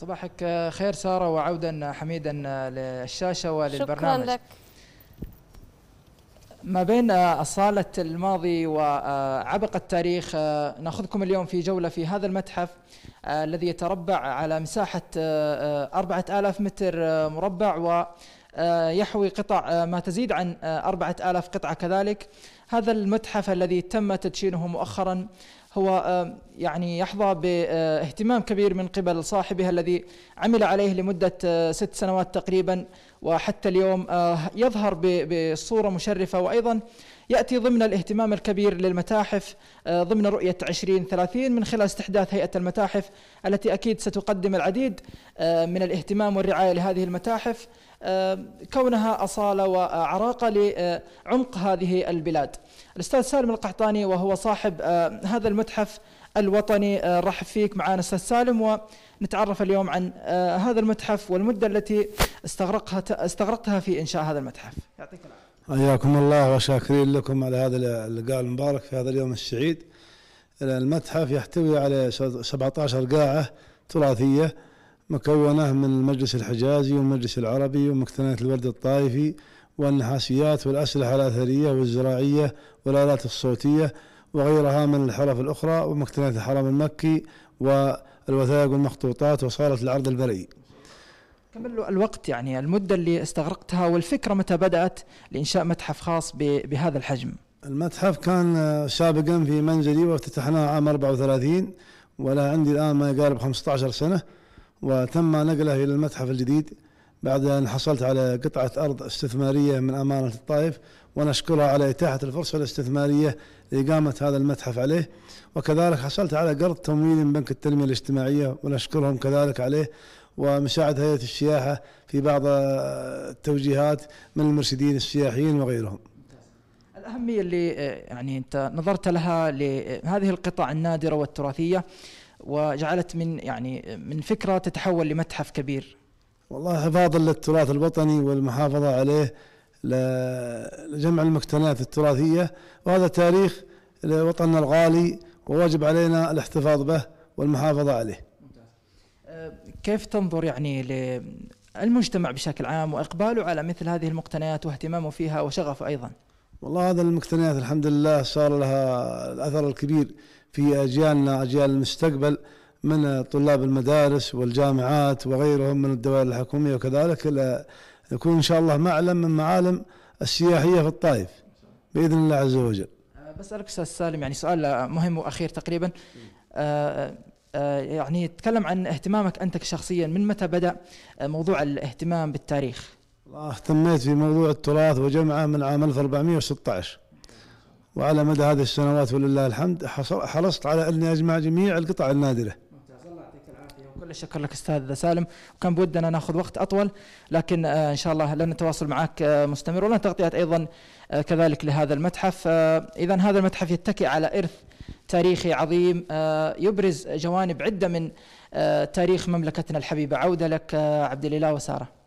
صباحك خير ساره وعودا حميدا للشاشه وللبرنامج شكرا لك ما بين أصالة الماضي وعبق التاريخ ناخذكم اليوم في جولة في هذا المتحف الذي يتربع على مساحة أربعة آلاف متر مربع ويحوي قطع ما تزيد عن أربعة آلاف قطعة كذلك هذا المتحف الذي تم تدشينه مؤخرا هو يعني يحظى باهتمام كبير من قبل صاحبها الذي عمل عليه لمدة آه، ست سنوات تقريبا وحتى اليوم آه، يظهر بصورة مشرفة وأيضا يأتي ضمن الاهتمام الكبير للمتاحف آه، ضمن رؤية 2030 من خلال استحداث هيئة المتاحف التي أكيد ستقدم العديد آه، من الاهتمام والرعاية لهذه المتاحف كونها أصالة وعراقة لعمق هذه البلاد الأستاذ سالم القحطاني وهو صاحب هذا المتحف الوطني آه، رحب فيك معنا استاذ سالم ونتعرف اليوم عن آه، هذا المتحف والمده التي استغرقها استغرقتها في انشاء هذا المتحف يعطيك العافيه حياكم الله وشاكرين لكم على هذا اللقاء المبارك في هذا اليوم السعيد المتحف يحتوي على 17 قاعه تراثيه مكونه من المجلس الحجازي والمجلس العربي ومكتنات الورد الطائفي والنحاسيات والأسلحة الأثرية والزراعية والآلات الصوتية وغيرها من الحرف الأخرى ومكتنات الحرم المكي والوثائق والمخطوطات وصالة العرض البري كمل الوقت يعني المدة اللي استغرقتها والفكرة متى بدأت لإنشاء متحف خاص بهذا الحجم المتحف كان سابقا في منزلي وافتتحناه عام 34 ولا عندي الآن ما يقارب 15 سنة وتم نقله إلى المتحف الجديد بعد أن حصلت على قطعة أرض استثمارية من أمانة الطائف ونشكرها على إتاحة الفرصة الاستثمارية لإقامة هذا المتحف عليه وكذلك حصلت على قرض تمويل من بنك التنمية الاجتماعية ونشكرهم كذلك عليه ومساعدة هيئة السياحة في بعض التوجيهات من المرشدين السياحيين وغيرهم الأهمية اللي آه، يعني أنت نظرت لها لهذه آه، القطع النادرة والتراثية وجعلت من يعني آه، من فكرة تتحول لمتحف كبير والله حفاظا للتراث الوطني والمحافظة عليه لجمع المكتنات التراثية وهذا تاريخ لوطننا الغالي وواجب علينا الاحتفاظ به والمحافظة عليه أه، كيف تنظر يعني للمجتمع بشكل عام وإقباله على مثل هذه المقتنيات واهتمامه فيها وشغفه أيضا والله هذا المقتنيات الحمد لله صار لها الأثر الكبير في أجيالنا أجيال المستقبل من طلاب المدارس والجامعات وغيرهم من الدوائر الحكومية وكذلك إلى يكون إن شاء الله معلم من معالم السياحية في الطائف بإذن الله عز وجل أه، بسألك أستاذ سالم يعني سؤال مهم وأخير تقريبا أه، أه، يعني تكلم عن اهتمامك أنت شخصيا من متى بدأ موضوع الاهتمام بالتاريخ اهتميت في موضوع التراث وجمعه من عام 1416 وعلى مدى هذه السنوات ولله الحمد حرصت على أني أجمع جميع القطع النادرة كل الشكر لك استاذ سالم وكان بودنا ناخذ وقت اطول لكن آه، ان شاء الله لنا نتواصل معك آه، مستمر ولنا تغطيات ايضا آه، كذلك لهذا المتحف اذا هذا المتحف يتكئ على ارث تاريخي عظيم يبرز جوانب عده من تاريخ مملكتنا الحبيبه عوده لك عبد الاله وساره